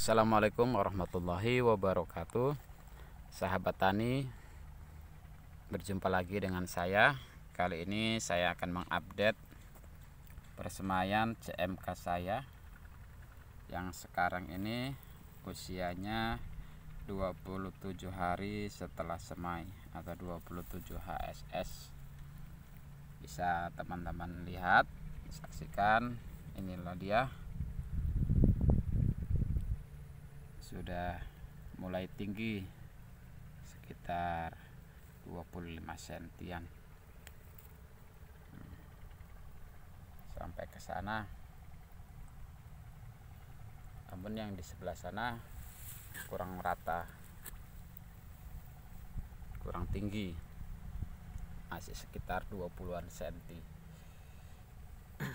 Assalamualaikum warahmatullahi wabarakatuh Sahabat tani Berjumpa lagi dengan saya Kali ini saya akan mengupdate persemayan CMK saya Yang sekarang ini Usianya 27 hari setelah semai Atau 27 HSS Bisa teman-teman lihat Saksikan Inilah dia sudah mulai tinggi sekitar 25 sentian hmm. sampai ke sana namun yang di sebelah sana kurang rata kurang tinggi masih sekitar 20-an senti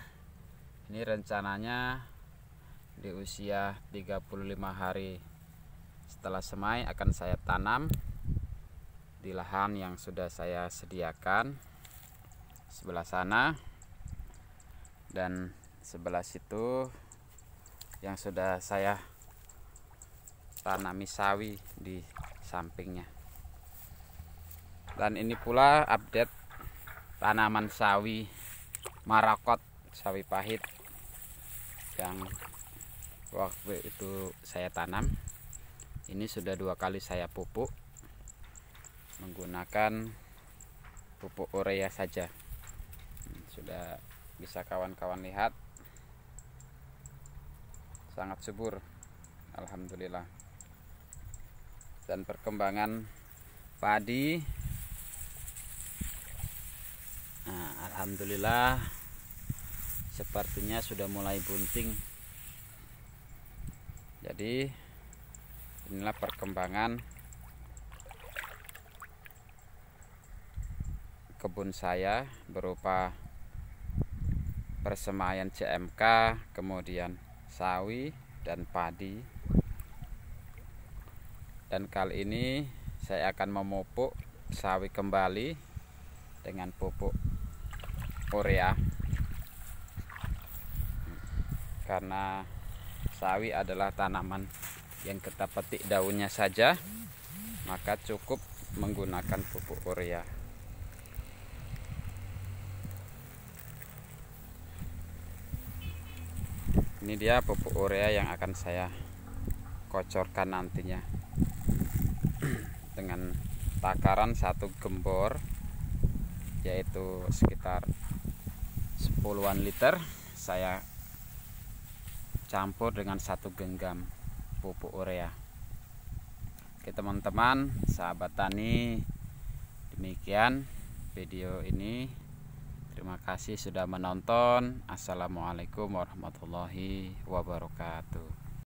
ini rencananya di usia 35 hari setelah semai akan saya tanam di lahan yang sudah saya sediakan sebelah sana dan sebelah situ yang sudah saya tanami sawi di sampingnya dan ini pula update tanaman sawi marakot sawi pahit yang waktu itu saya tanam ini sudah dua kali saya pupuk menggunakan pupuk urea saja sudah bisa kawan-kawan lihat sangat subur Alhamdulillah dan perkembangan padi nah, Alhamdulillah sepertinya sudah mulai bunting jadi inilah perkembangan kebun saya berupa persemaian CMK kemudian sawi dan padi dan kali ini saya akan memupuk sawi kembali dengan pupuk urea karena sawi adalah tanaman yang kita petik daunnya saja maka cukup menggunakan pupuk urea ini dia pupuk urea yang akan saya kocorkan nantinya dengan takaran satu gembor yaitu sekitar 10 liter saya campur dengan satu genggam pupuk urea oke teman-teman sahabat tani demikian video ini terima kasih sudah menonton assalamualaikum warahmatullahi wabarakatuh